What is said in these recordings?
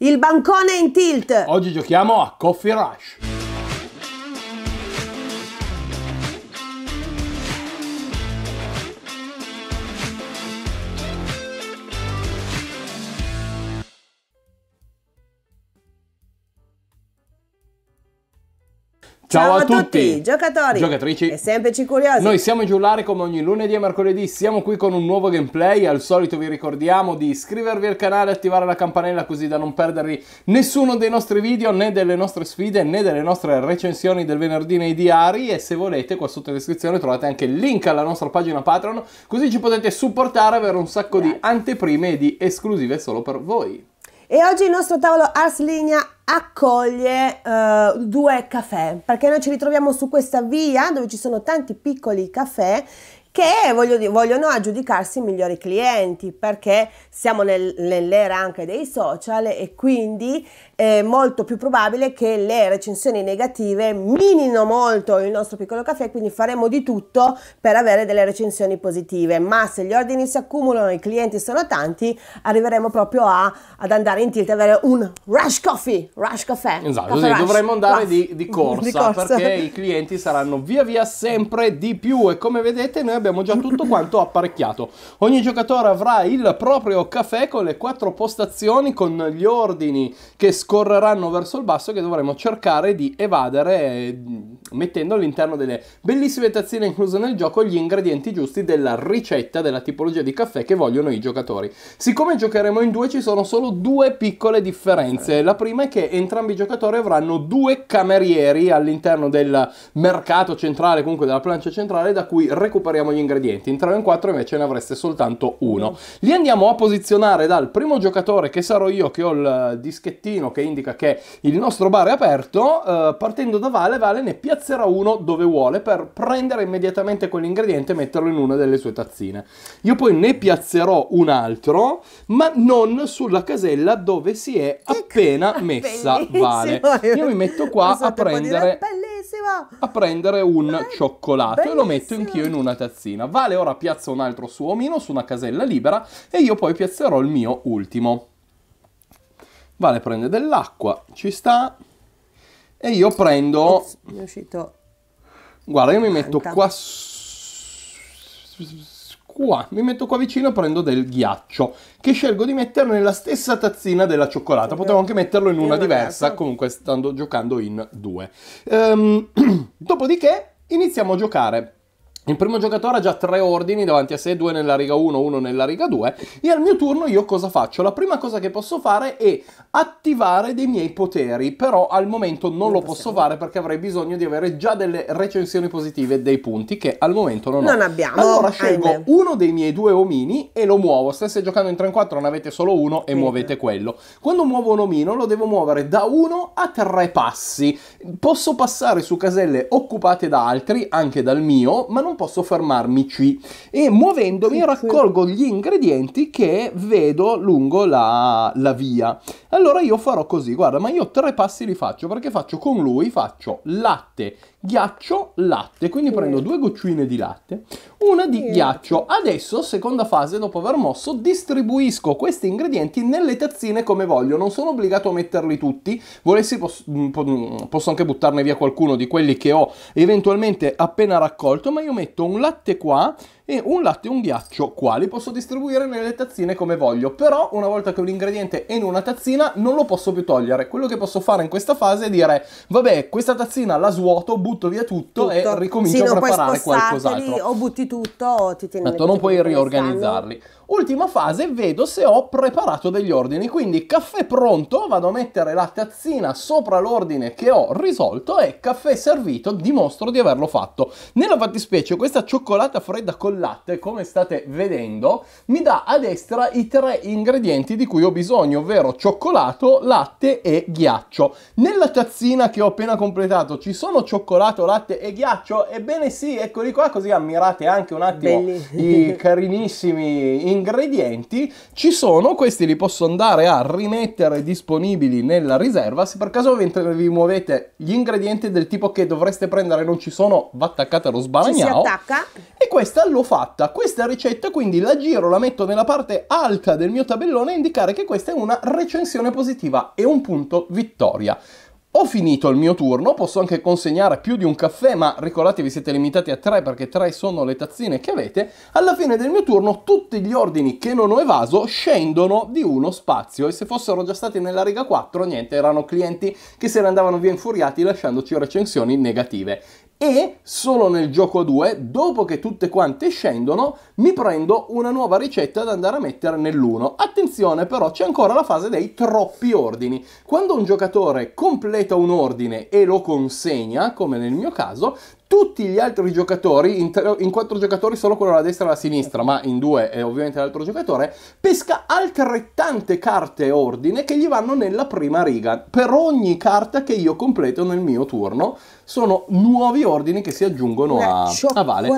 Il bancone in tilt! Oggi giochiamo a Coffee Rush. Ciao, Ciao a, tutti. tutti, giocatori, giocatrici e semplici curiosi. Noi siamo i giullari come ogni lunedì e mercoledì, siamo qui con un nuovo gameplay. Al solito vi ricordiamo di iscrivervi al canale, attivare la campanella così da non perdervi nessuno dei nostri video, né delle nostre sfide, né delle nostre recensioni del venerdì nei diari. E se volete, qua sotto in descrizione trovate anche il link alla nostra pagina Patreon, così ci potete supportare, e avere un sacco Dai. di anteprime e di esclusive solo per voi. E oggi il nostro tavolo Ars Arsligna accoglie uh, due caffè, perché noi ci ritroviamo su questa via dove ci sono tanti piccoli caffè che voglio, vogliono aggiudicarsi i migliori clienti perché siamo nel, nell'era anche dei social e quindi è molto più probabile che le recensioni negative minino molto il nostro piccolo caffè, quindi faremo di tutto per avere delle recensioni positive, ma se gli ordini si accumulano, e i clienti sono tanti, arriveremo proprio a, ad andare in tilt e avere un rush coffee, rush caffè. Esatto, così dovremmo andare di, di, corsa, di, corsa perché i clienti saranno via via sempre di più e come vedete noi abbiamo già tutto quanto apparecchiato. Ogni giocatore avrà il proprio caffè con le quattro postazioni, con gli ordini che scoprono scorreranno verso il basso che dovremo cercare di evadere mettendo all'interno delle bellissime tazzine incluse nel gioco gli ingredienti giusti della ricetta della tipologia di caffè che vogliono i giocatori. Siccome giocheremo in due ci sono solo due piccole differenze. La prima è che entrambi i giocatori avranno due camerieri all'interno del mercato centrale, comunque della plancia centrale, da cui recuperiamo gli ingredienti. Entrambi in quattro invece ne avreste soltanto uno. Li andiamo a posizionare dal primo giocatore che sarò io, che ho il eh, dischettino che indica che il nostro bar è aperto, eh, partendo da Vale, Vale ne piazza tazzera uno dove vuole per prendere immediatamente quell'ingrediente e metterlo in una delle sue tazzine. Io poi ne piazzerò un altro, ma non sulla casella dove si è appena messa Vale. Io mi metto qua a prendere a prendere un cioccolato e lo metto anch'io in una tazzina. Vale ora piazza un altro suo omino su una casella libera e io poi piazzerò il mio ultimo. Vale prende dell'acqua, ci sta, e io prendo... Ops, mi è uscito... Guarda, io mi metto qua... Qua. Mi metto qua vicino e prendo del ghiaccio, che scelgo di mettere nella stessa tazzina della cioccolata. Potevo anche metterlo in una diversa, comunque stando giocando in due. Um, dopodiché iniziamo a giocare. Il primo giocatore ha già tre ordini davanti a sé, due nella riga 1, uno nella riga 2 e al mio turno io cosa faccio? La prima cosa che posso fare è attivare dei miei poteri, però al momento non, lo posso fare perché avrei bisogno di avere già delle recensioni positive dei punti che al momento non, non ho. abbiamo. Allora scelgo Aime. uno dei miei due omini e lo muovo. Stesse giocando in 3 in 4 ne avete solo uno e Aime. muovete quello. Quando muovo un omino lo devo muovere da 1 a 3 passi. Posso passare su caselle occupate da altri, anche dal mio, ma non posso fermarmi qui e muovendomi sì, raccolgo sì. gli ingredienti che vedo lungo la, la, via. Allora io farò così, guarda, ma io tre passi li faccio perché faccio con lui, faccio latte, ghiaccio, latte, quindi prendo due goccioline di latte, una di ghiaccio. Adesso, seconda fase, dopo aver mosso, distribuisco questi ingredienti nelle tazzine come voglio, non sono obbligato a metterli tutti, volessi pos mm, mm, posso anche buttarne via qualcuno di quelli che ho eventualmente appena raccolto, ma io metto un latte qua, e un latte e un ghiaccio, quali posso distribuire nelle tazzine come voglio, però una volta che un ingrediente è in una tazzina non lo posso più togliere, quello che posso fare in questa fase è dire vabbè questa tazzina la svuoto, butto via tutto, tutto. e ricomincio sì, a preparare qualcos'altro. O butti tutto o ti tieni... Certo, non puoi riorganizzarli. Ultima fase, vedo se ho preparato degli ordini, quindi caffè pronto, vado a mettere la tazzina sopra l'ordine che ho risolto e caffè servito dimostro di averlo fatto. Nella fattispecie questa cioccolata fredda con latte, come state vedendo, mi dà a destra i tre ingredienti di cui ho bisogno, ovvero cioccolato, latte e ghiaccio. Nella tazzina che ho appena completato ci sono cioccolato, latte e ghiaccio? Ebbene sì, eccoli qua, così ammirate anche un attimo Belli. i carinissimi ingredienti. Ci sono, questi li posso andare a rimettere disponibili nella riserva. Se per caso mentre vi muovete gli ingredienti del tipo che dovreste prendere non ci sono, va attaccata lo sbaragnao. E questa lo fatta questa ricetta, quindi la giro, la metto nella parte alta del mio tabellone a indicare che questa è una recensione positiva e un punto vittoria. Ho finito il mio turno, posso anche consegnare più di un caffè, ma ricordatevi siete limitati a tre perché tre sono le tazzine che avete. Alla fine del mio turno tutti gli ordini che non ho evaso scendono di uno spazio e se fossero già stati nella riga 4, niente, erano clienti che se ne andavano via infuriati lasciandoci recensioni negative e solo nel gioco 2, dopo che tutte quante scendono, mi prendo una nuova ricetta da andare a mettere nell'1. Attenzione però, c'è ancora la fase dei troppi ordini. Quando un giocatore completa un ordine e lo consegna, come nel mio caso, tutti gli altri giocatori, in, tre, in, quattro giocatori solo quello alla destra e alla sinistra, ma in due è ovviamente l'altro giocatore, pesca altrettante carte ordine che gli vanno nella prima riga. Per ogni carta che io completo nel mio turno sono nuovi ordini che si aggiungono Una a, a Vale.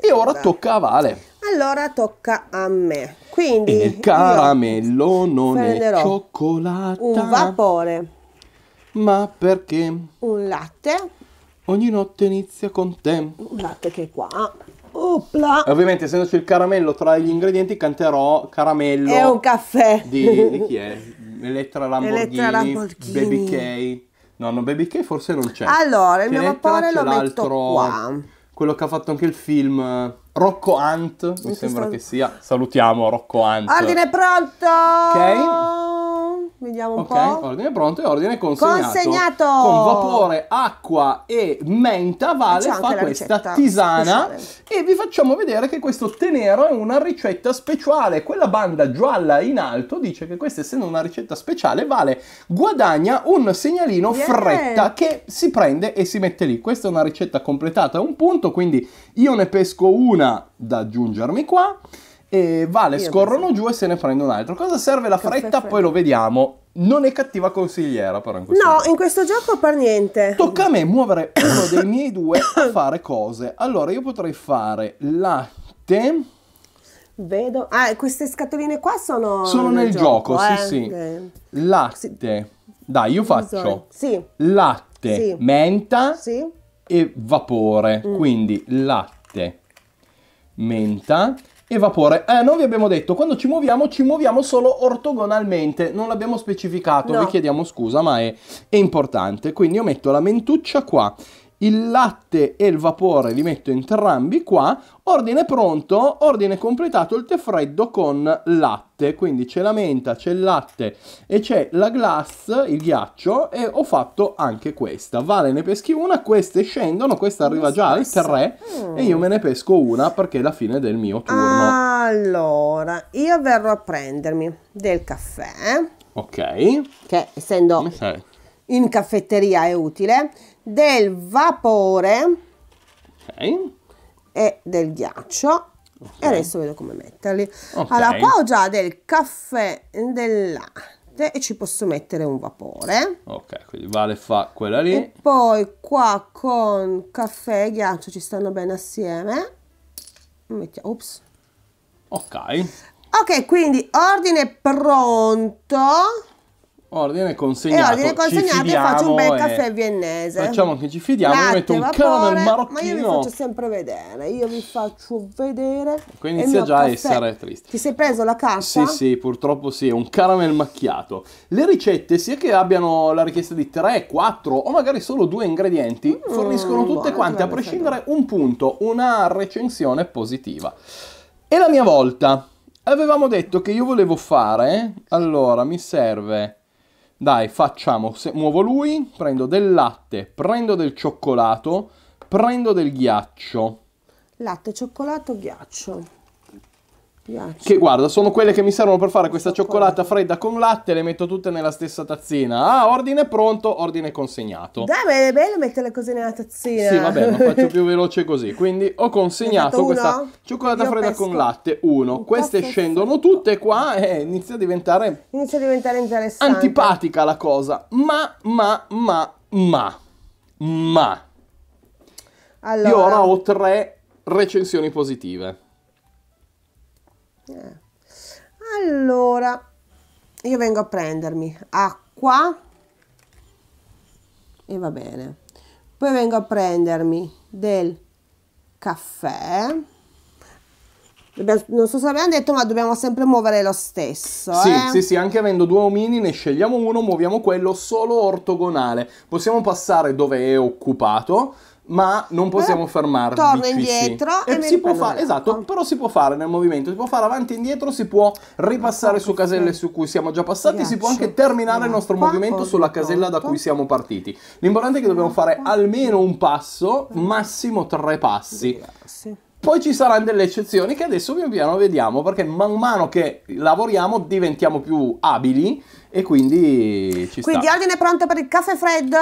E ora tocca a Vale. Allora tocca a me. Quindi e il caramello non è cioccolata. Un vapore. Ma perché? Un latte Ogni notte inizia con te. Un latte che è qua. Opla. ovviamente essendoci il caramello tra gli ingredienti canterò caramello. È un caffè. Di, di chi è? Elettra Lamborghini, Elettra Lamborghini. Baby K. No, no, Baby K forse non c'è. Allora, il mio vapore lo metto qua. Quello che ha fatto anche il film Rocco Ant, mi Questo sembra stato... che sia. Salutiamo Rocco Ant. Ordine pronto! Ok. Vediamo un okay. po'. ordine pronto e ordine consegnato. Consegnato! Con vapore, acqua e menta Vale fa questa tisana speciale. e vi facciamo vedere che questo tenero è una ricetta speciale. Quella banda gialla in alto dice che questa essendo una ricetta speciale Vale guadagna un segnalino yeah. fretta che si prende e si mette lì. Questa è una ricetta completata a un punto, quindi io ne pesco una una da aggiungermi qua e vale, Io scorrono penso. giù e se ne prende un altro. Cosa serve la fretta? poi lo vediamo. Non è cattiva consigliera, però. In no, gioco. in questo gioco per niente. Tocca a me muovere uno dei miei due a fare cose. Allora, io potrei fare latte. Vedo. Ah, queste scatoline qua sono. Sono nel, nel gioco, gioco eh? sì, sì. Latte. Dai, io faccio. Sì. Latte, sì. menta sì. e vapore. Mm. Quindi latte, menta e vapore. Eh, non vi abbiamo detto, quando ci muoviamo ci muoviamo solo ortogonalmente, non l'abbiamo specificato, no. vi chiediamo scusa, ma è, è importante. Quindi io metto la mentuccia qua il latte e il vapore li metto entrambi qua, ordine pronto, ordine completato il tè freddo con latte, quindi c'è la menta, c'è il latte e c'è la glass, il ghiaccio e ho fatto anche questa, vale ne peschi una, queste scendono, questa arriva già alle 3 mm. e io me ne pesco una perché è la fine del mio turno. Allora, io verrò a prendermi del caffè. Ok. Che essendo... Come sei? in caffetteria è utile, del vapore okay. e del ghiaccio. Okay. E adesso vedo come metterli. Okay. Allora, qua ho già del caffè del latte e ci posso mettere un vapore. Ok, quindi Vale fa quella lì. E poi qua con caffè e ghiaccio ci stanno bene assieme. Mettiamo, ops. Ok. Ok, quindi ordine pronto ordine consegnato. E ordine consegnato e faccio un bel caffè viennese. Facciamo che ci fidiamo, Latte, metto un caramel marocchino. Ma io vi faccio sempre vedere, io vi faccio vedere. Qui inizia già a essere triste. Ti sei preso la carta? Sì, sì, purtroppo sì, un caramel macchiato. Le ricette, sia che abbiano la richiesta di 3, 4 o magari solo 2 ingredienti, mm, forniscono tutte buona, quante, a prescindere buona. un punto, una recensione positiva. E la mia volta. Avevamo detto che io volevo fare, allora mi serve dai, facciamo, Se muovo lui, prendo del latte, prendo del cioccolato, prendo del ghiaccio. Latte, cioccolato, ghiaccio piace. Che guarda, sono quelle che mi servono per fare questa cioccolata fredda con latte, le metto tutte nella stessa tazzina. Ah, ordine pronto, ordine consegnato. Dai, ma è bello mettere le cose nella tazzina. Sì, vabbè, ma faccio più veloce così. Quindi ho consegnato questa cioccolata Io fredda pesco. con latte, uno. Un Queste scendono tutte qua e inizia a diventare... Inizia a diventare interessante. Antipatica la cosa. Ma, ma, ma, ma, ma. Allora... Io ora ho tre recensioni positive eh. allora io vengo a prendermi acqua e va bene poi vengo a prendermi del caffè non so se l'abbiamo detto, ma dobbiamo sempre muovere lo stesso. Sì, eh? sì, sì, anche avendo due omini, ne scegliamo uno, muoviamo quello solo ortogonale. Possiamo passare dove è occupato, ma non possiamo eh, fermarci. Torna indietro e, e si può fare, esatto, però si può fare nel movimento, si può fare avanti e indietro, si può ripassare su caselle su cui siamo già passati, Piaccio. si può anche terminare il nostro movimento sulla casella da cui siamo partiti. L'importante è che dobbiamo fare almeno un passo, massimo tre passi. Poi ci saranno delle eccezioni che adesso pian piano vediamo, perché man mano che lavoriamo diventiamo più abili e quindi ci sta. Quindi ordine pronto per il caffè freddo.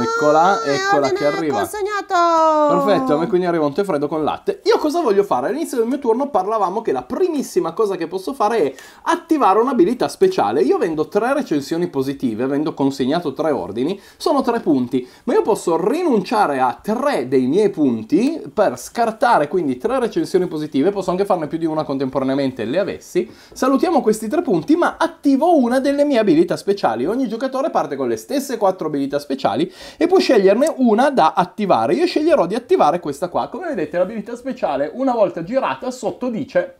Eccola, eh, eccola che arriva. consegnato. Perfetto, e quindi arriva un tè freddo con latte. Io cosa voglio fare? All'inizio del mio turno parlavamo che la primissima cosa che posso fare è attivare un'abilità speciale. Io vendo tre recensioni positive, avendo consegnato tre ordini, sono tre punti. Ma io posso rinunciare a tre dei miei punti per scartare quindi tre recensioni positive. Posso anche farne più di una contemporaneamente, le avessi. Salutiamo questi tre punti, ma attivo una delle mie abilità abilità speciali. Ogni giocatore parte con le stesse 4 abilità speciali e può sceglierne una da attivare. Io sceglierò di attivare questa qua. Come vedete l'abilità speciale una volta girata sotto dice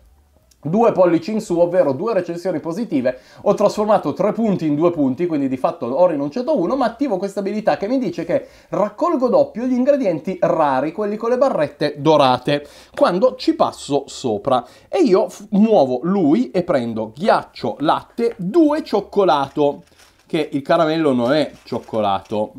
Due pollici in su, ovvero due recensioni positive, ho trasformato tre punti in due punti, quindi di fatto ho rinunciato a uno, ma attivo questa abilità che mi dice che raccolgo doppio gli ingredienti rari, quelli con le barrette dorate, quando ci passo sopra. E io muovo lui e prendo ghiaccio, latte, due cioccolato, che il caramello non è cioccolato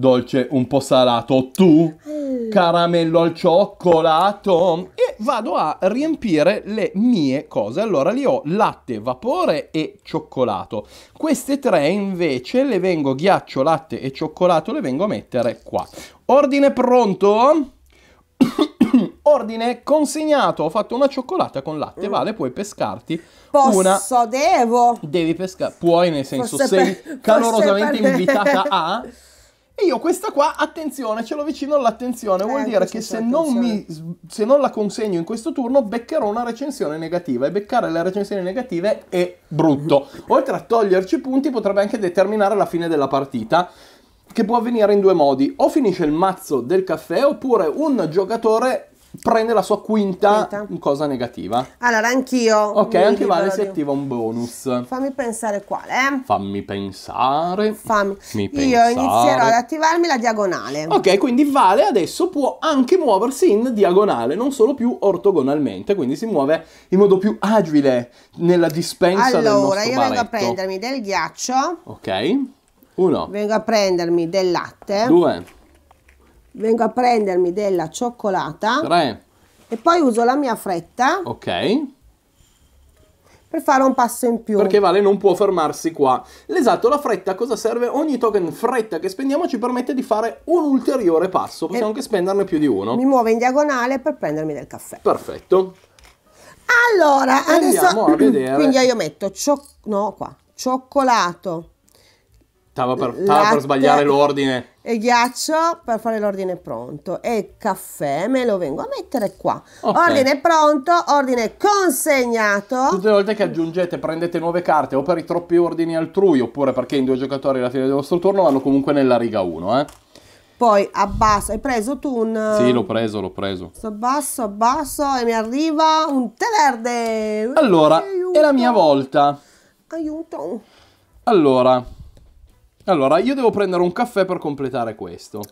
dolce un po' salato, tu mm. caramello al cioccolato e vado a riempire le mie cose. Allora lì ho latte, vapore e cioccolato. Queste tre invece le vengo ghiaccio, latte e cioccolato le vengo a mettere qua. Ordine pronto? Ordine consegnato, ho fatto una cioccolata con latte, mm. vale, puoi pescarti Posso, una... devo! Devi pescare, puoi nel senso, forse sei per, calorosamente invitata a e io questa qua, attenzione, ce l'ho vicino all'attenzione, vuol eh, dire che se non, mi, se non, la consegno in questo turno beccherò una recensione negativa e beccare le recensioni negative è brutto. Oltre a toglierci punti potrebbe anche determinare la fine della partita, che può avvenire in due modi, o finisce il mazzo del caffè oppure un giocatore prende la sua quinta, quinta. cosa negativa. Allora, anch'io. Ok, anche Vale si attiva un bonus. Fammi pensare quale. Eh? Fammi pensare. Fammi. Mi Io pensare. inizierò ad attivarmi la diagonale. Ok, quindi Vale adesso può anche muoversi in diagonale, non solo più ortogonalmente, quindi si muove in modo più agile nella dispensa allora, io vengo a prendermi del ghiaccio. Ok. Uno. Vengo a prendermi del latte. Due vengo a prendermi della cioccolata 3 e poi uso la mia fretta ok per fare un passo in più. Perché Vale non può fermarsi qua. L'esatto, la fretta cosa serve? Ogni token fretta che spendiamo ci permette di fare un ulteriore passo, possiamo e eh. anche spenderne più di uno. Mi muovo in diagonale per prendermi del caffè. Perfetto. Allora, Andiamo a vedere. Quindi io metto cioc... no, qua. cioccolato. Stava per, stava per sbagliare l'ordine e ghiaccio per fare l'ordine pronto e caffè me lo vengo a mettere qua. Okay. Ordine pronto, ordine consegnato. Tutte le volte che aggiungete, prendete nuove carte o per i troppi ordini altrui oppure perché in due giocatori alla fine del vostro turno vanno comunque nella riga 1, eh. Poi abbasso, hai preso tu un... Sì, l'ho preso, l'ho preso. Sto abbasso e mi arriva un tè verde. Allora, Aiuto. è la mia volta. Aiuto. Allora, allora, io devo prendere un caffè per completare questo.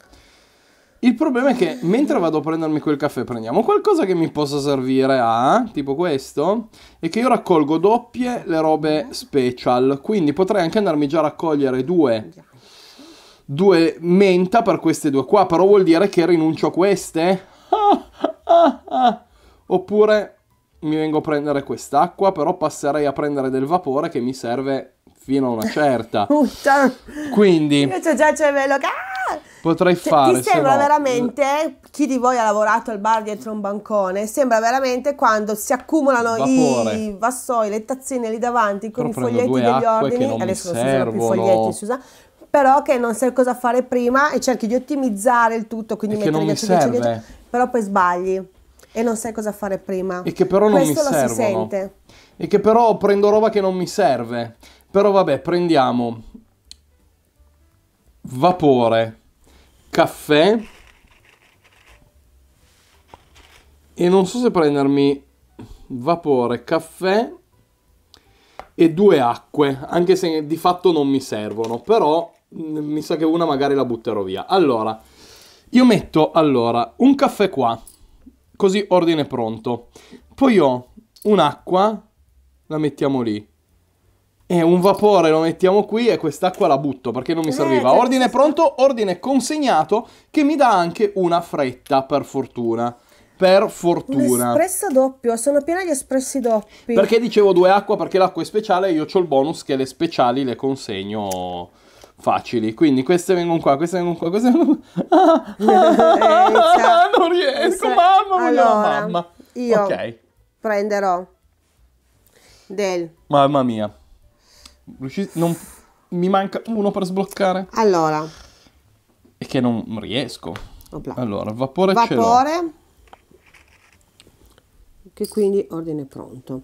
Il problema è che mentre vado a prendermi quel caffè, prendiamo qualcosa che mi possa servire a, tipo questo, e che io raccolgo doppie le robe special, quindi potrei anche andarmi già a raccogliere due, due menta per queste due qua, però vuol dire che rinuncio a queste? Oppure mi vengo a prendere quest'acqua, però passerei a prendere del vapore che mi serve fino a una certa. Quindi... Io c'ho già il cervello Ah! Potrei cioè, fare... Ti sembra no... veramente, chi di voi ha lavorato al bar dietro un bancone, sembra veramente quando si accumulano Vapore. i vassoi, le tazzine lì davanti con Però i foglietti degli ordini, adesso non si usano più i foglietti, si usa però che non sai cosa fare prima e cerchi di ottimizzare il tutto, quindi e mettere ghiaccio, però poi sbagli e non sai cosa fare prima. E che però non Questo mi servono. Si sente. E che però prendo roba che non mi serve. Però vabbè, prendiamo vapore, caffè e non so se prendermi vapore, caffè e due acque, anche se di fatto non mi servono, però mm, mi sa che una magari la butterò via. Allora, io metto allora un caffè qua, così ordine pronto. Poi ho un'acqua, la mettiamo lì. E un vapore lo mettiamo qui e quest'acqua la butto perché non mi serviva. Ordine pronto, ordine consegnato che mi dà anche una fretta per fortuna. Per fortuna. Un espresso doppio, sono piena di espressi doppi. Perché dicevo due acqua? Perché l'acqua è speciale e io ho il bonus che le speciali le consegno facili. Quindi queste vengono qua, queste vengono qua, queste vengono eh, ah, non riesco, Esa. mamma, allora, mamma. Io okay. prenderò del... Mamma mia. Riusci- non... Mi manca uno per sbloccare. Allora. E che non riesco. Opla. Allora, vapore, vapore. Che quindi ordine pronto.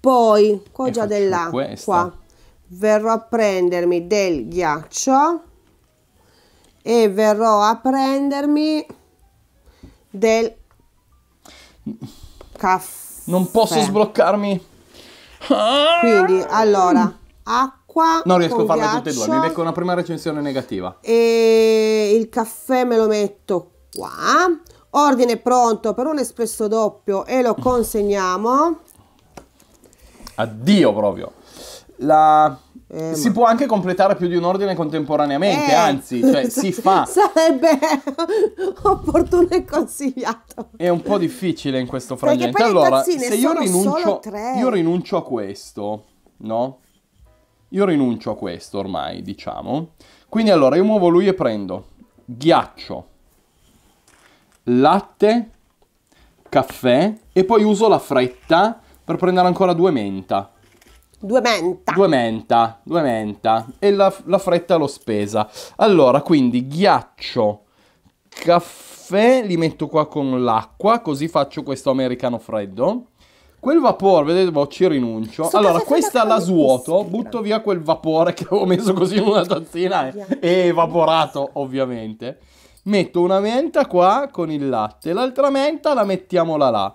Poi, qua già della... Questa. Verrò a prendermi del ghiaccio e verrò a prendermi del caffè. Non posso sbloccarmi. Quindi, allora, acqua. Non riesco a farle tutte e due, mi becco una prima recensione negativa. E il caffè me lo metto qua. Ordine pronto per un espresso doppio e lo consegniamo. Addio proprio. La... Eh, si ma... può anche completare più di un ordine contemporaneamente, eh, anzi, cioè, si fa. Sarebbe opportuno e consigliato. È un po' difficile in questo frangente. Allora, se io rinuncio, io rinuncio a questo, no? Io rinuncio a questo ormai, diciamo. Quindi allora io muovo lui e prendo ghiaccio, latte, caffè e poi uso la fretta per prendere ancora due menta. Due menta. Due menta, due menta. E la, la fretta l'ho spesa. Allora, quindi ghiaccio, caffè, li metto qua con l'acqua, così faccio questo americano freddo. Quel vapore, vedete, boh, ci rinuncio. Sto allora, questa la svuoto, butto via quel vapore che avevo messo così in una tazzina e, e evaporato, ovviamente. Metto una menta qua con il latte, l'altra menta la mettiamo là.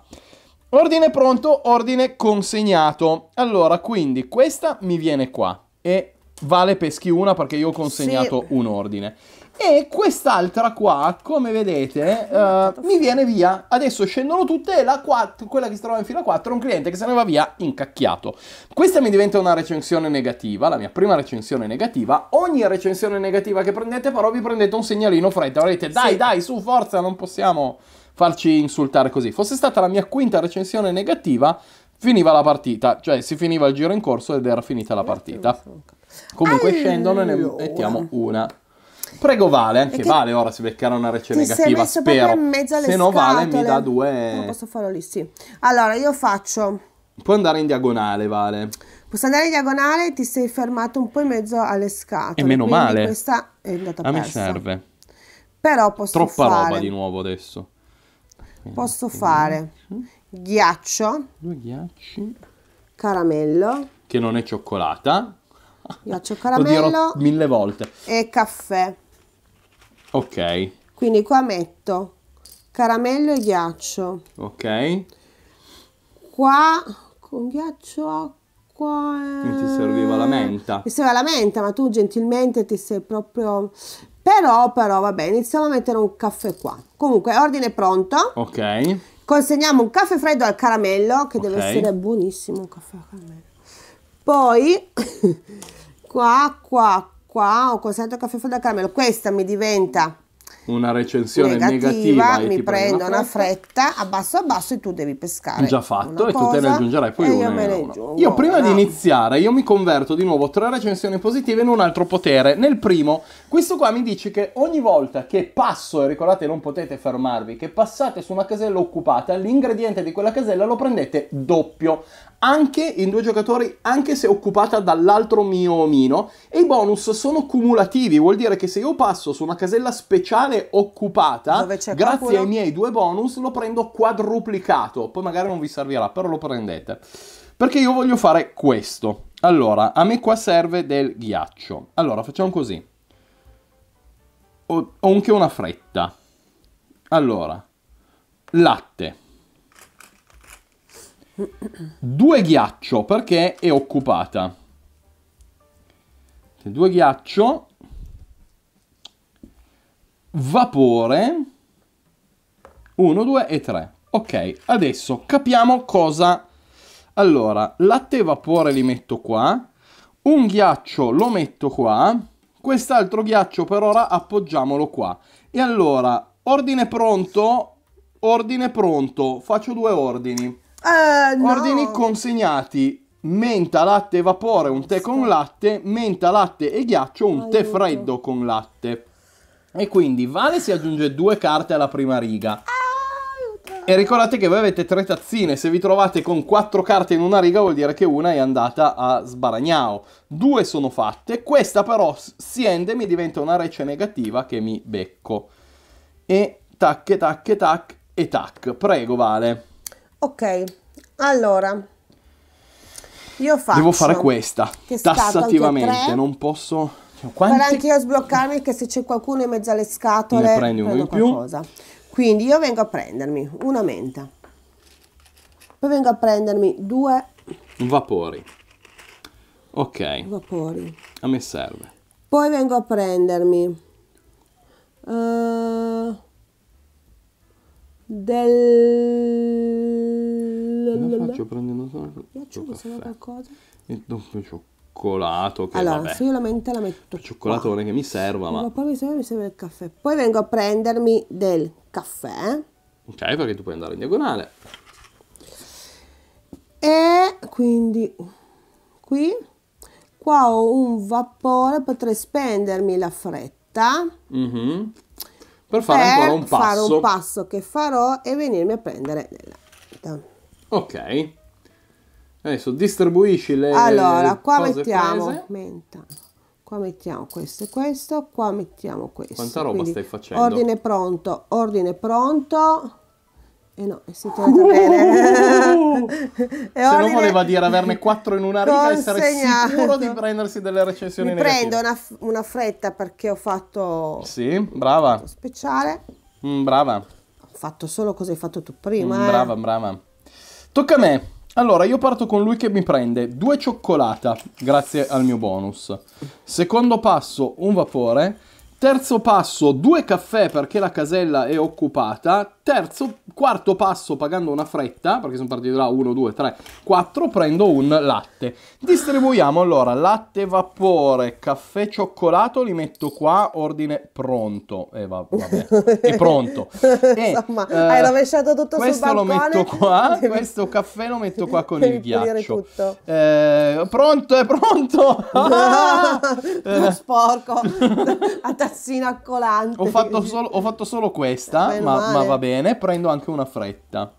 Ordine pronto, ordine consegnato. Allora, quindi questa mi viene qua e vale peschi una perché io ho consegnato sì. un ordine. E quest'altra qua, come vedete, uh, mi viene via. Adesso scendono tutte e la 4, quella che si trova in fila 4 è un cliente che se ne va via incacchiato. Questa mi diventa una recensione negativa, la mia prima recensione negativa. Ogni recensione negativa che prendete però vi prendete un segnalino fretta. Vedete, dai, sì. dai, su, forza, non possiamo farci insultare così. Fosse stata la mia quinta recensione negativa, finiva la partita. Cioè, si finiva il giro in corso ed era finita la partita. Comunque scendono e ne mettiamo una. Prego Vale, anche che... Vale ora si beccherà una recensione negativa, sei messo spero. in mezzo alle Se no Vale mi dà due... Non posso farlo lì, sì. Allora, io faccio... Puoi andare in diagonale, Vale. Posso andare in diagonale, ti sei fermato un po' in mezzo alle scatole. E meno male. Questa è andata persa. A me serve. Però posso Troppa fare... roba di nuovo adesso. Posso fare ghiaccio. Due ghiacci. Caramello. Che non è cioccolata ghiaccio caramello. mille volte. E caffè. Ok. Quindi qua metto caramello e ghiaccio. Ok. Qua con ghiaccio, acqua e... Ti serviva la menta. Mi eh, serviva la menta, ma tu gentilmente ti sei proprio... Però, però, vabbè, iniziamo a mettere un caffè qua. Comunque, ordine pronto. Ok. Consegniamo un caffè freddo al caramello, che okay. deve essere buonissimo un caffè al caramello. Poi qua, qua, qua, ho consentito caffè freddo al caramello, questa mi diventa una recensione negativa, negativa mi prendo una fretta, abbasso abbasso e tu devi pescare. Già fatto e tu te ne aggiungerai poi una. Io, me ne io prima no. di iniziare io mi converto di nuovo tre recensioni positive in un altro potere. Nel primo, questo qua mi dice che ogni volta che passo, e ricordate non potete fermarvi, che passate su una casella occupata, l'ingrediente di quella casella lo prendete doppio anche in due giocatori, anche se occupata dall'altro mio omino. E i bonus sono cumulativi, vuol dire che se io passo su una casella speciale totale occupata, grazie qualcuno... ai miei due bonus, lo prendo quadruplicato. Poi magari non vi servirà, però lo prendete. Perché io voglio fare questo. Allora, a me qua serve del ghiaccio. Allora, facciamo così. Ho, ho anche una fretta. Allora, latte. Due ghiaccio perché è occupata. Due ghiaccio vapore 1, 2 e 3. Ok, adesso capiamo cosa... Allora, latte e vapore li metto qua, un ghiaccio lo metto qua, quest'altro ghiaccio per ora appoggiamolo qua. E allora, ordine pronto, ordine pronto, faccio due ordini. Eh, no. Ordini consegnati, menta, latte e vapore, un tè con latte, menta, latte e ghiaccio, un Aiuto. tè freddo con latte. E quindi Vale si aggiunge due carte alla prima riga. E ricordate che voi avete tre tazzine, se vi trovate con quattro carte in una riga vuol dire che una è andata a sbaragnao. Due sono fatte, questa però si ende mi diventa una recce negativa che mi becco. E tac, tac, tac e tac. Prego Vale. Ok, allora... Io faccio... Devo fare questa, tassativamente, non posso... Cioè, quanti... Per anche io sbloccarmi che se c'è qualcuno in mezzo alle scatole ne prendi uno in qualcosa. più. Quindi io vengo a prendermi una menta. Poi vengo a prendermi due vapori. Ok. Vapori. A me serve. Poi vengo a prendermi uh, del... Cosa faccio prendendo solo? Io ci qualcosa. E dopo ciocco cioccolato. Che, allora, vabbè, sicuramente la metto. Il cioccolatone qua. che mi serva, ma. ma poi mi serve, mi serve il caffè. Poi vengo a prendermi del caffè. Ok, perché tu puoi andare in diagonale. E quindi qui, qua ho un vapore, potrei spendermi la fretta. Mm -hmm. Per fare per ancora un passo. fare un passo che farò e venirmi a prendere della... Ok. Adesso distribuisci le Allora, qua mettiamo prese. menta. Qua mettiamo questo e questo, qua mettiamo questo. Quanta roba Quindi, stai facendo? Ordine pronto, ordine pronto. E eh no, è si uh! bene. se ordine... no voleva dire averne quattro in una riga e essere sicuro di prendersi delle recensioni negative. prendo una, una, fretta perché ho fatto... Sì, brava. Speciale. Mm, brava. Ho fatto solo cosa hai fatto tu prima. Mm, brava, eh. brava. Tocca a me. Allora, io parto con lui che mi prende due cioccolata, grazie al mio bonus. Secondo passo, un vapore. Terzo passo, due caffè perché la casella è occupata. Terzo, quarto passo pagando una fretta, perché sono partito da 1, 2, 3, 4, prendo un latte. Distribuiamo allora latte vapore, caffè cioccolato, li metto qua, ordine pronto. E eh, va, vabbè, è pronto. E, Insomma, eh, hai rovesciato tutto questo lo metto qua, questo caffè lo metto qua con il ghiaccio. Eh, pronto, è pronto! Ah! No, eh. sporco, a tazzina accolante. Ho fatto solo, ho fatto solo questa, ma, ma va bene bene, prendo anche una fretta.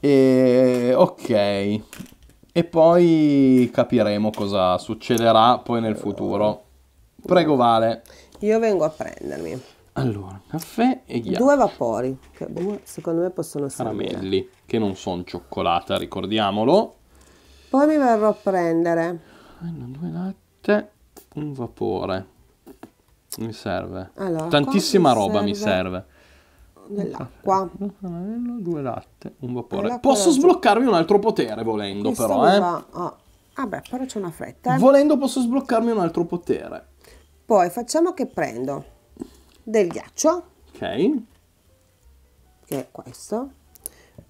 E ok. E poi capiremo cosa succederà poi nel futuro. Prego Vale. Io vengo a prendermi. Allora, caffè e ghiaccio. Due vapori, che due, secondo me possono essere. Caramelli, che non sono cioccolata, ricordiamolo. Poi mi verrò a prendere. due latte, un vapore. Mi serve. Allora, Tantissima mi roba serve? mi serve nell'acqua. Un ah, cannello, due latte, un vapore. Posso sbloccarmi un altro potere volendo Questo però, eh. Ah. ah beh, però c'è una fretta. Eh. Volendo posso sbloccarmi un altro potere. Poi facciamo che prendo del ghiaccio. Ok. Che è questo.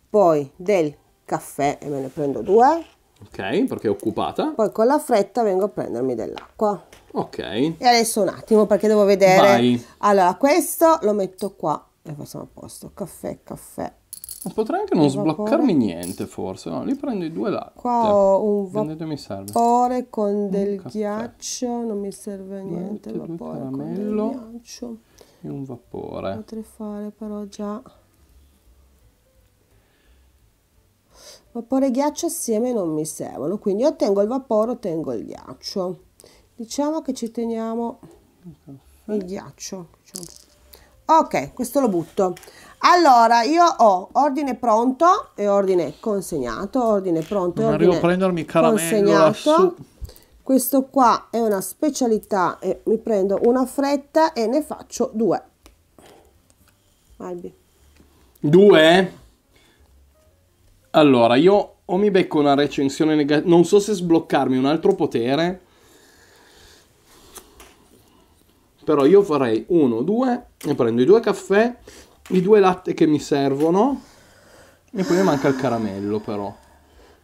Poi del caffè e me ne prendo due. Ok, perché è occupata. Poi con la fretta vengo a prendermi dell'acqua. Ok. E adesso un attimo perché devo vedere. Vai. Allora, questo lo metto qua e facciamo a posto. Caffè, caffè. Ma potrei anche non sbloccarmi niente forse, no? Lì prendo i due latte. Qua ho un vapore con del ghiaccio, non mi serve niente, Mette vapore caramello con del ghiaccio. E un vapore. Potrei fare però già... Vapore e ghiaccio assieme non mi servono, quindi io tengo il vapore tengo il ghiaccio. Diciamo che ci teniamo il, il ghiaccio. Diciamo ok questo lo butto allora io ho ordine pronto e ordine consegnato ordine pronto non ordine arrivo a prendermi caramello consegnato lassù. questo qua è una specialità e mi prendo una fretta e ne faccio due Albi. due allora io o mi becco una recensione negativa non so se sbloccarmi un altro potere però io farei uno, due, e prendo i due caffè, i due latte che mi servono, e poi mi manca il caramello però.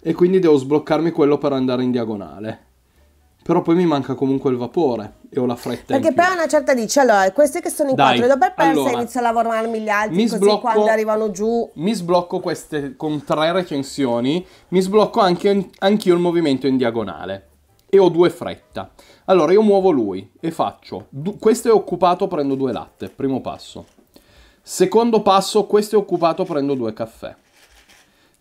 E quindi devo sbloccarmi quello per andare in diagonale. Però poi mi manca comunque il vapore e ho la fretta. Perché poi a una certa dice, allora, queste che sono in Dai, quattro, dopo il perso allora, inizio a lavorarmi gli altri, mi così sblocco, quando arrivano giù... Mi sblocco queste, con tre recensioni, mi sblocco anche, anch'io il movimento in diagonale e ho due fretta. Allora io muovo lui e faccio, questo è occupato, prendo due latte, primo passo. Secondo passo, questo è occupato, prendo due caffè.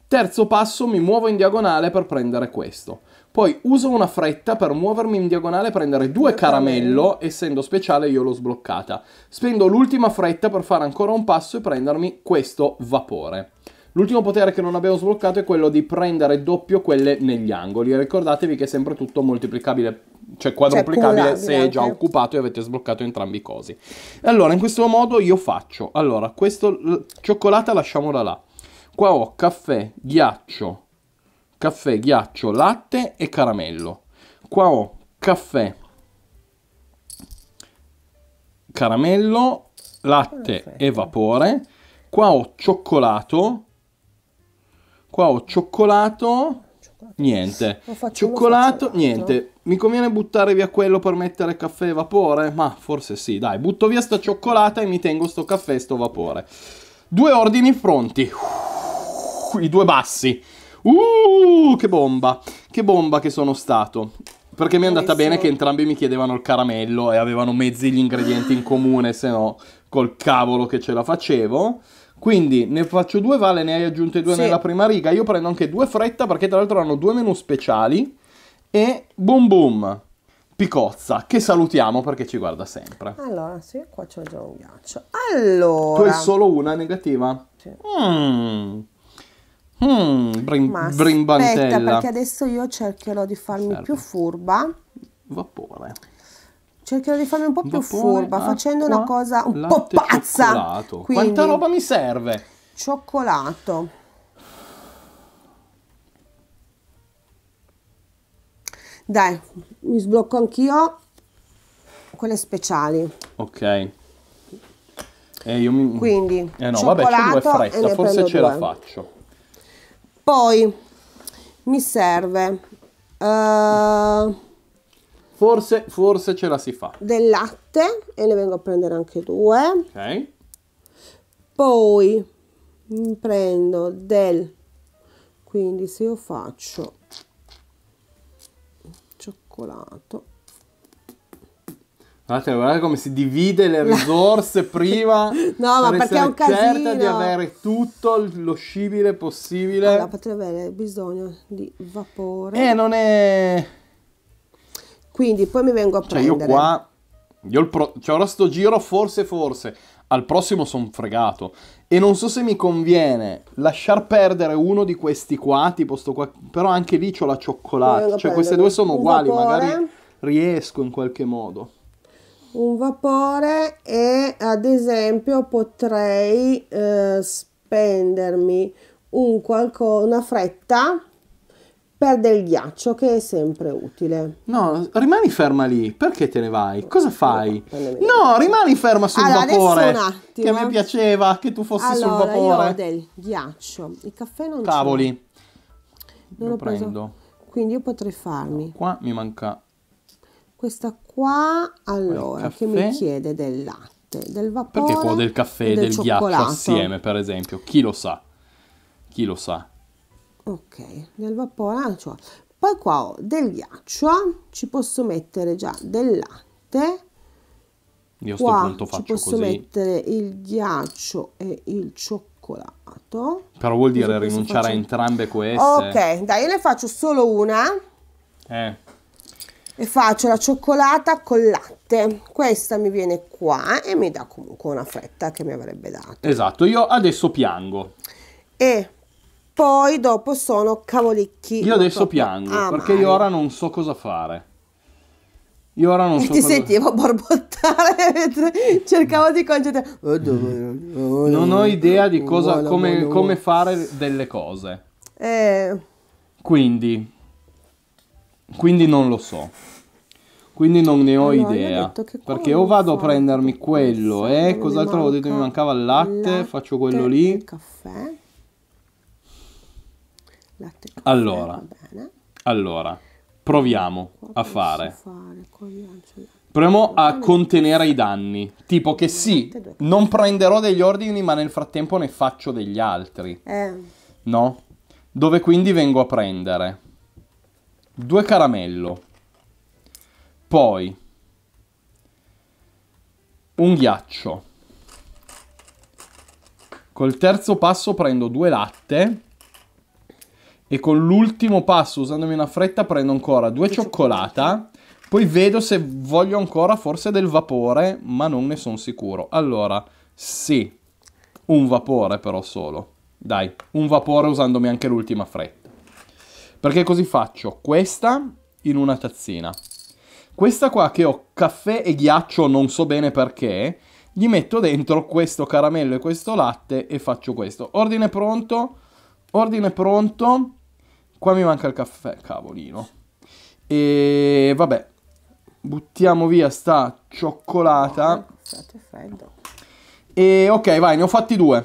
Terzo passo, mi muovo in diagonale per prendere questo. Poi uso una fretta per muovermi in diagonale e prendere due caramello, essendo speciale io l'ho sbloccata. Spendo l'ultima fretta per fare ancora un passo e prendermi questo vapore. L'ultimo potere che non abbiamo sbloccato è quello di prendere doppio quelle negli angoli. Ricordatevi che è sempre tutto moltiplicabile, cioè, cioè quadruplicabile cioè, se è già occupato e avete sbloccato entrambi i cosi. Allora, in questo modo io faccio. Allora, questo cioccolata lasciamola là. Qua ho caffè, ghiaccio, caffè, ghiaccio, latte e caramello. Qua ho caffè, caramello, latte e vapore. Qua ho cioccolato, Qua ho cioccolato, niente. Cioccolato, niente. Mi conviene buttare via quello per mettere caffè e vapore? Ma forse sì, dai. Butto via sta cioccolata e mi tengo sto caffè e sto vapore. Due ordini pronti. I due bassi. Uh, che bomba. Che bomba che sono stato. Perché mi è andata bene che entrambi mi chiedevano il caramello e avevano mezzi gli ingredienti in comune, se no col cavolo che ce la facevo. Quindi ne faccio due, Vale, ne hai aggiunte due sì. nella prima riga. Io prendo anche due fretta perché tra l'altro hanno due menu speciali. E boom boom, Picozza, che salutiamo perché ci guarda sempre. Allora, sì, qua c'è già un ghiaccio. Allora... Tu hai solo una negativa? Sì. Mm. Mm, brim, Ma brimbantella. aspetta, perché adesso io cercherò di farmi certo. più furba. Vapore cercherò di farmi un po' più Vapore, furba acqua, facendo una cosa un po' pazza. Cioccolato. Quindi, Quanta roba mi serve? Cioccolato. Dai, mi sblocco anch'io quelle speciali. Ok. E eh, io mi... Quindi, eh no, vabbè, c'è fretta, forse ce due. la faccio. Poi mi serve uh, Forse, forse ce la si fa. Del latte e ne vengo a prendere anche due. Ok. Poi prendo del... Quindi se io faccio cioccolato Guardate, guardate come si divide le risorse prima. No, ma perché è un casino. certa di avere tutto lo scibile possibile. Allora, potete avere bisogno di vapore. Eh, non è... Quindi poi mi vengo a prendere. Cioè io qua, io pro- cioè ora sto giro forse forse, al prossimo sono fregato. E non so se mi conviene lasciar perdere uno di questi qua, tipo sto qua, però anche lì c'ho la cioccolata. Cioè queste due sono uguali, magari riesco in qualche modo. Un vapore e ad esempio potrei eh, spendermi un qualco- una fretta per del ghiaccio che è sempre utile. No, rimani ferma lì. Perché te ne vai? Cosa fai? No, rimani ferma sul allora, vapore. Che mi piaceva che tu fossi allora, sul vapore. Io ho del ghiaccio. Il caffè non Cavoli. Non lo, prendo. Quindi io potrei farmi. Qua mi manca questa qua, allora, che mi chiede del latte, del vapore. Perché può del caffè e del, del ghiaccio assieme, per esempio? Chi lo sa? Chi lo sa? ok del vapore ah, cioè. poi qua ho del ghiaccio ci posso mettere già del latte io qua sto punto faccio ci posso così. mettere il ghiaccio e il cioccolato però vuol dire così rinunciare faccio... a entrambe queste ok dai io ne faccio solo una eh. e faccio la cioccolata col latte questa mi viene qua e mi dà comunque una fetta che mi avrebbe dato esatto io adesso piango e poi dopo sono cavolicchi. Io adesso piango amare. perché io ora non so cosa fare. Io ora non so. Ti cosa... sentivo borbottare mentre cercavo di concentrare. Oh, mm. Non ho idea di cosa, come, come fare delle cose. Eh. Quindi, quindi non lo so. Quindi non ne ho allora, ah, idea. Perché o vado a prendermi quello, eh, cos'altro avevo detto mi mancava il latte, latte faccio quello lì. Il caffè latte allora, allora proviamo a fare, proviamo a contenere i danni, tipo che sì, non prenderò degli ordini ma nel frattempo ne faccio degli altri, eh. no? Dove quindi vengo a prendere due caramello, poi un ghiaccio. Col terzo passo prendo due latte e con l'ultimo passo, usandomi una fretta, prendo ancora due cioccolata. Poi vedo se voglio ancora forse del vapore, ma non ne sono sicuro. Allora, sì, un vapore però solo. Dai, un vapore usandomi anche l'ultima fretta. Perché così faccio questa in una tazzina. Questa qua che ho caffè e ghiaccio, non so bene perché, gli metto dentro questo caramello e questo latte e faccio questo. Ordine pronto, ordine pronto. Qua mi manca il caffè, cavolino. E vabbè, buttiamo via sta cioccolata. freddo. E ok, vai, ne ho fatti due.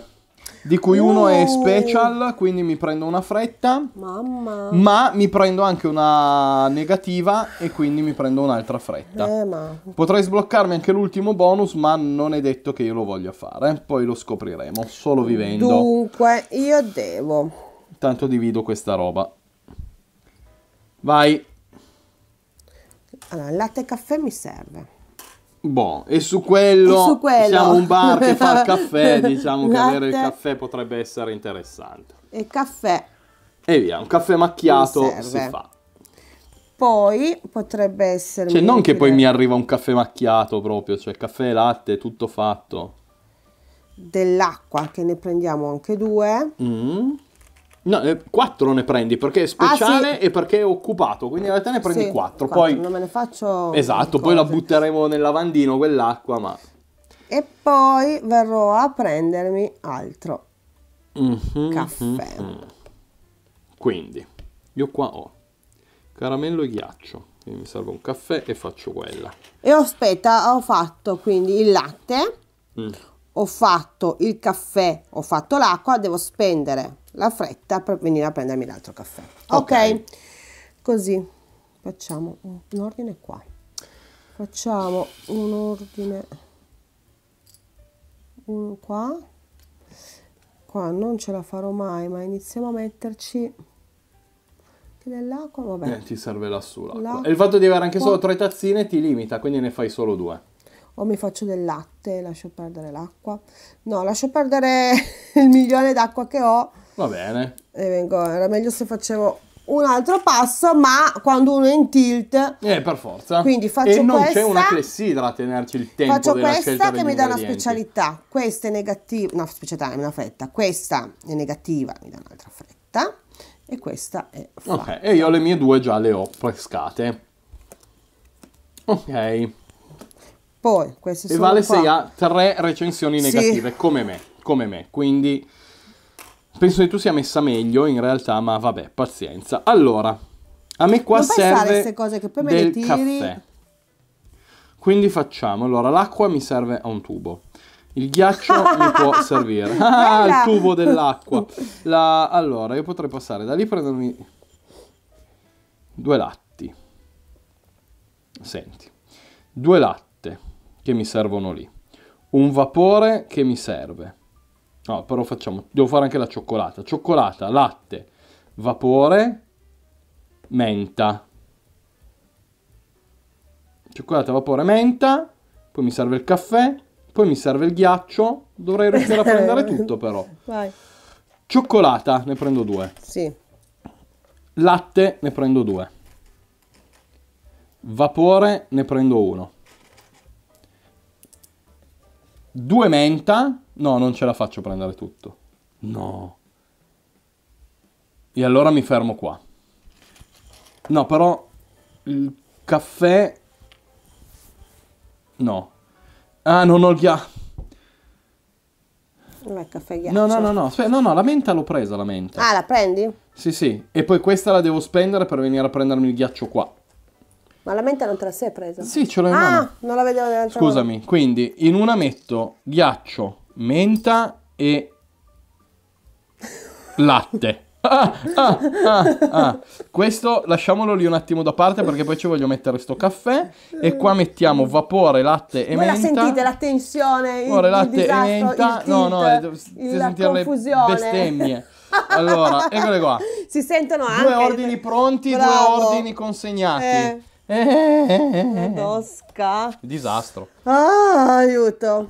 Di cui uno è uh. special, quindi mi prendo una fretta. Mamma. Ma mi prendo anche una negativa e quindi mi prendo un'altra fretta. Eh, ma... Potrei sbloccarmi anche l'ultimo bonus, ma non è detto che io lo voglia fare. Poi lo scopriremo, solo vivendo. Dunque, io devo. Intanto divido questa roba. Vai. Allora, latte e caffè mi serve. Boh, e su quello, e su quello. siamo un bar che fa il caffè, diciamo latte. che avere il caffè potrebbe essere interessante. E caffè. E via, un caffè macchiato si fa. Poi potrebbe essere... Cioè, non che poi mi arriva un caffè macchiato proprio, cioè caffè e latte, tutto fatto. Dell'acqua, che ne prendiamo anche due. Mm. No, eh, quattro ne prendi perché è ah, speciale ah, sì. e perché è occupato, quindi in realtà ne prendi sì, quattro. quattro. Poi non me ne faccio. Esatto, poi la butteremo nel lavandino quell'acqua, ma. E poi verrò a prendermi altro mm-hmm, caffè. Mm-hmm. Quindi, io qua ho caramello e ghiaccio. Quindi mi serve un caffè e faccio quella. E aspetta, ho fatto quindi il latte, mm. ho fatto il caffè, ho fatto l'acqua, devo spendere la fretta per venire a prendermi l'altro caffè. Okay. ok, così facciamo un ordine qua. Facciamo un ordine un qua. Qua non ce la farò mai, ma iniziamo a metterci dell'acqua, vabbè. Eh, ti serve lassù l'acqua. E il fatto di avere anche solo tre tazzine ti limita, quindi ne fai solo due. O mi faccio del latte, lascio perdere l'acqua. No, lascio perdere il milione d'acqua che ho Va bene. E vengo, era meglio se facevo un altro passo, ma quando uno è in tilt... Eh, per forza. Quindi faccio questa... e non questa, c'è una clessidra a tenerci il tempo Faccio questa che mi dà una specialità. Questa è negativa, no, specialità è una fretta. Questa è negativa, mi dà un'altra fretta. E questa è fatta. Ok, e io le mie due già le ho pescate. Ok. Poi, queste e sono E Vale qua. se ha tre recensioni negative, sì. come me, come me. Quindi Penso che tu sia messa meglio in realtà, ma vabbè, pazienza. Allora, a me qua non serve queste cose che poi me le tiri... caffè. Quindi facciamo, allora, l'acqua mi serve a un tubo. Il ghiaccio mi può servire. Ah, il tubo dell'acqua. La... Allora, io potrei passare da lì e prendermi due latti. Senti. Due latte che mi servono lì. Un vapore che mi serve No, però facciamo, devo fare anche la cioccolata. Cioccolata, latte, vapore, menta. Cioccolata, vapore, menta, poi mi serve il caffè, poi mi serve il ghiaccio. Dovrei riuscire a prendere tutto però. Vai. Cioccolata, ne prendo due. Sì. Latte, ne prendo due. Vapore, ne prendo uno. Due menta, No, non ce la faccio prendere tutto. No. E allora mi fermo qua. No, però il caffè... No. Ah, non ho il ghiaccio. Ma il caffè ghiaccio. No, no, no, no. no, no, la menta l'ho presa, la menta. Ah, la prendi? Sì, sì. E poi questa la devo spendere per venire a prendermi il ghiaccio qua. Ma la menta non te la sei presa? Sì, ce l'ho in ah, mano. Ah, non la vedevo nell'altra Scusami, volta. quindi in una metto ghiaccio, menta e latte. Ah, ah, ah, ah, Questo lasciamolo lì un attimo da parte perché poi ci voglio mettere sto caffè e qua mettiamo vapore, latte e Voi menta. Ma la sentite la tensione, vapore, latte il disastro, e menta. Tilt, no, no, eh, il, la confusione. bestemmie. Allora, eccole qua. Si sentono anche due ordini pronti, Bravo. due ordini consegnati. Eh. Eh, eh, eh, eh. eh. Disastro. Ah, aiuto.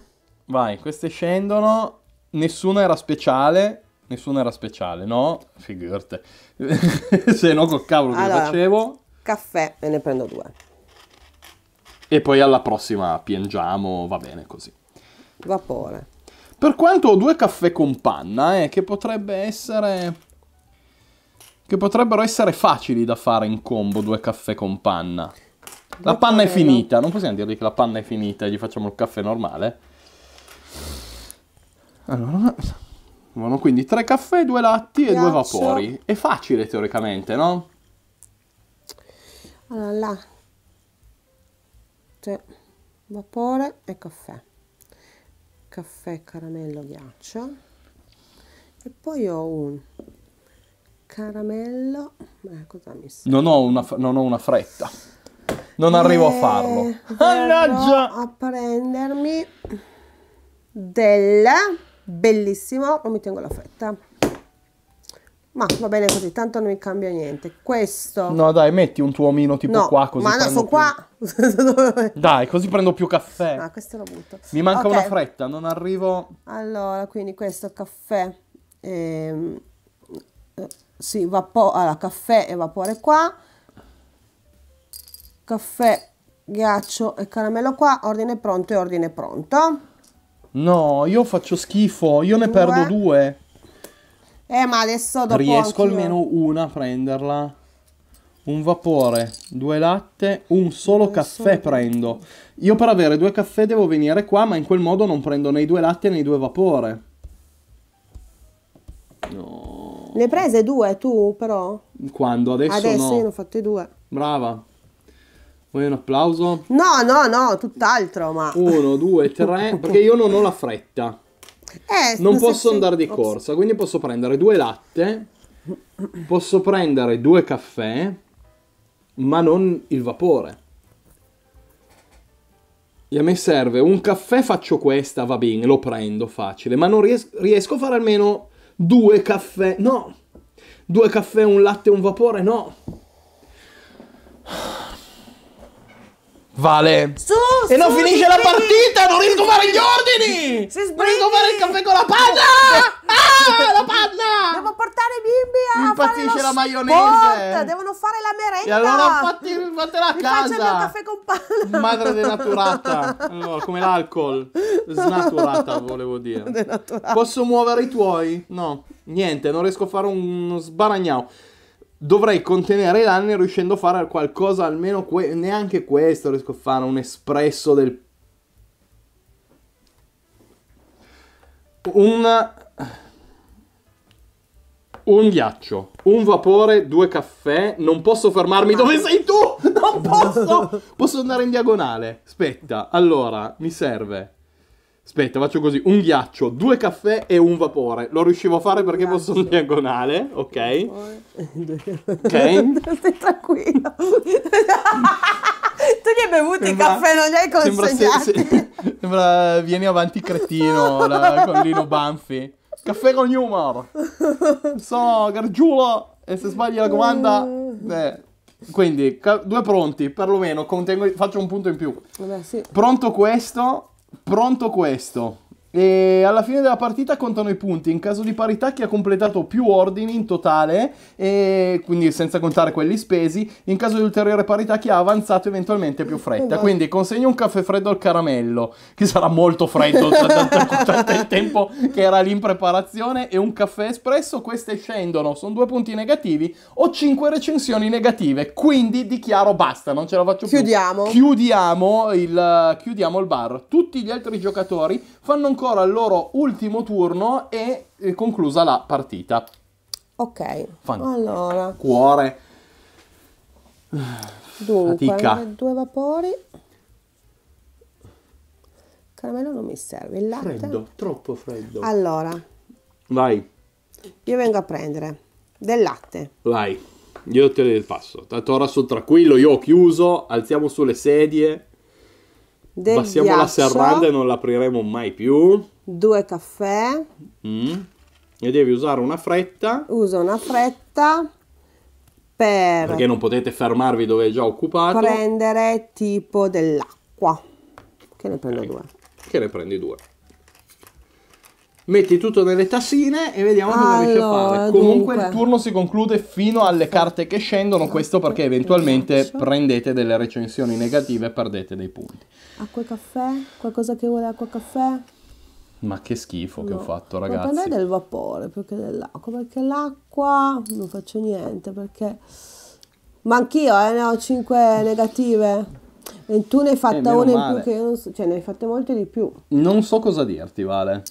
Vai, queste scendono. Nessuna era speciale. Nessuna era speciale, no? Figurate. Se no col cavolo che facevo. Caffè me ne prendo due. E poi alla prossima piangiamo, va bene così. Vapore. Per quanto ho due caffè con panna, eh, che potrebbe essere... Che potrebbero essere facili da fare in combo due caffè con panna. La panna è finita, non possiamo dirgli che la panna è finita e gli facciamo il caffè normale. Allora, sono quindi tre caffè, due latti e due vapori. È facile teoricamente, no? Allora, latte, cioè, vapore e caffè. Caffè, caramello, ghiaccio. E poi ho un caramello... Eh, cosa mi Non ho una, non ho una fretta. Non e... arrivo a farlo. Eh, Mannaggia! A prendermi del bellissimo non mi tengo la fretta ma va bene così tanto non mi cambia niente questo no dai metti un tuo omino tipo no, qua così ma no sono più... qua dai così prendo più caffè ah questo lo butto mi manca okay. una fretta non arrivo allora quindi questo caffè ehm, eh, sì vapore allora caffè e vapore qua caffè ghiaccio e caramello qua ordine pronto e ordine pronto No, io faccio schifo, io ne due. perdo due. Eh, ma adesso dopo Riesco anch'io. almeno una a prenderla. Un vapore, due latte, un solo caffè solo. prendo. Io per avere due caffè devo venire qua, ma in quel modo non prendo né due latte né due vapore. No. Ne prese due tu, però? Quando? Adesso Adesso no. io ne ho fatte due. Brava. Vuoi un applauso? No, no, no, tutt'altro, ma... Uno, due, tre, perché io non ho la fretta. Eh, non, non posso andare di corsa, quindi posso prendere due latte, posso prendere due caffè, ma non il vapore. E a me serve un caffè, faccio questa, va bene, lo prendo, facile. Ma non ries riesco, a fare almeno due caffè. No! Due caffè, un latte, un vapore, no! Vale. Su, e su, non finisce la partita, non riesco a fare gli ordini! Si non riesco a fare il caffè con la panna! Ah, la panna! Devo portare i bimbi a Impazzisce fare la maionese. Sport. Devono fare la merenda. E allora fatti, fatela a Mi casa. Mi il caffè con panna. Madre denaturata. Allora, come l'alcol. Snaturata, volevo dire. Denaturata. Posso muovere i tuoi? No, niente, non riesco a fare uno sbaragnao dovrei contenere i danni riuscendo a fare qualcosa almeno que- neanche questo riesco a fare un espresso del un un ghiaccio, un vapore, due caffè. Non posso fermarmi dove sei tu! Non posso! Posso andare in diagonale. Aspetta, allora, mi serve Aspetta, faccio così, un ghiaccio, due caffè e un vapore. Lo riuscivo a fare perché Grazie. posso in diagonale, ok? ok. Stai tranquillo. tu gli hai bevuto sembra, i caffè, non li hai consegnati. Sembra, se, se, sembra vieni avanti cretino, la, con Lino Banfi. Caffè con humor. Sono gargiulo e se sbagli la comanda... Mm. Eh. Quindi, ca- due pronti, perlomeno, contengo, faccio un punto in più. Vabbè, sì. Pronto questo pronto questo e alla fine della partita contano i punti. In caso di parità chi ha completato più ordini in totale, e quindi senza contare quelli spesi, in caso di ulteriore parità chi ha avanzato eventualmente più fretta. Esatto. Quindi consegno un caffè freddo al caramello, che sarà molto freddo tanto il tempo che era lì in preparazione, e un caffè espresso, queste scendono, sono due punti negativi, ho cinque recensioni negative, quindi dichiaro basta, non ce la faccio più. Chiudiamo. Chiudiamo il, chiudiamo il bar. Tutti gli altri giocatori fanno ancora ancora al loro ultimo turno e è eh, conclusa la partita. Ok. Fan. Allora. Cuore. Dunque, Fatica. due vapori. Caramello non mi serve, il latte. Freddo, troppo freddo. Allora. Vai. Io vengo a prendere del latte. Vai. Io te ne passo. Tanto ora sono tranquillo, io ho chiuso, alziamo sulle sedie del Passiamo ghiaccio, la serranda e non l'apriremo mai più. Due caffè. Mm. E devi usare una fretta. Uso una fretta per... Perché non potete fermarvi dove è già occupato. Prendere tipo dell'acqua. Che ne prendo okay. due. Che ne prendi due metti tutto nelle tassine e vediamo allora, cosa riesci a fare. Comunque dunque. il turno si conclude fino alle carte che scendono, questo perché eventualmente prendete delle recensioni negative e perdete dei punti. Acqua e caffè? Qualcosa che vuole acqua e caffè? Ma che schifo no. che ho fatto, ragazzi. Ma per me è del vapore più che dell'acqua, perché l'acqua non faccio niente, perché... Ma anch'io, eh, ne ho 5 negative. E tu ne hai eh, fatta una in più che io non so, cioè ne hai fatte molte di più. Non so cosa dirti, Vale.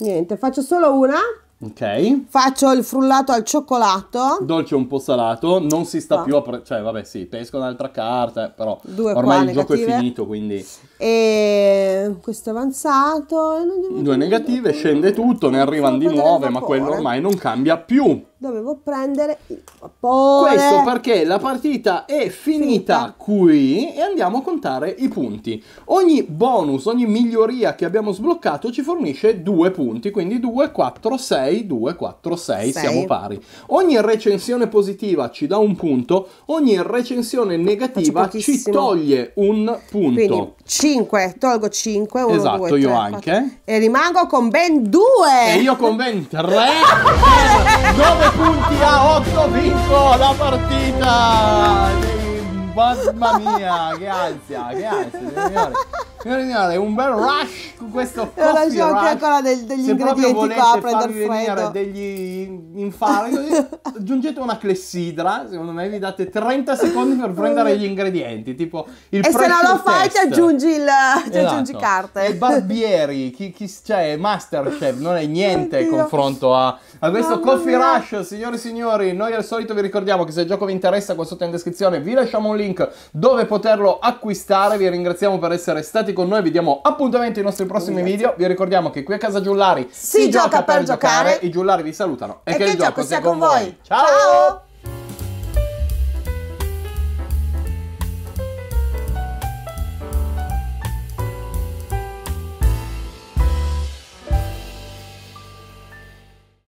Niente, faccio solo una. Ok. Faccio il frullato al cioccolato. Dolce un po' salato, non si sta no. più a... cioè vabbè sì, pesco un'altra carta, però Due ormai il negative. gioco è finito, quindi... E questo è avanzato. Due negative, scende tutto, ne arrivano di nuove, ma quello ormai non cambia più dovevo prendere il vapore. Questo perché la partita è finita, finita, qui e andiamo a contare i punti. Ogni bonus, ogni miglioria che abbiamo sbloccato ci fornisce due punti, quindi 2, 4, 6, 2, 4, 6, siamo pari. Ogni recensione positiva ci dà un punto, ogni recensione negativa ci toglie un punto. Quindi 5, tolgo 5, 1, esatto, 2, 3, io anche. 4. E rimango con ben 2. E io con ben 3. Dove punti a 8 vinco la partita! Mamma mia, che ansia, che ansia, signore! è un bel rush con questo eh, coffee Lo lascio anche ancora del, degli Se ingredienti qua a prendere freddo. degli infarti, aggiungete una clessidra, secondo me vi date 30 secondi per prendere gli ingredienti, tipo il E se non lo fai ti aggiungi il ti esatto. aggiungi carte. E Barbieri, chi, chi c'è cioè, Masterchef, non è niente in confronto a, a questo Mamma Coffee mia. Rush, signori e signori, noi al solito vi ricordiamo che se il gioco vi interessa qua sotto in descrizione vi lasciamo un link dove poterlo acquistare, vi ringraziamo per essere stati stati con noi, vi diamo appuntamento ai nostri prossimi Grazie. video. Vi ricordiamo che qui a casa Giullari si, si gioca, gioca, per giocare. giocare. I Giullari vi salutano e, e che, che, il gioco sia con voi. voi. Ciao. Ciao.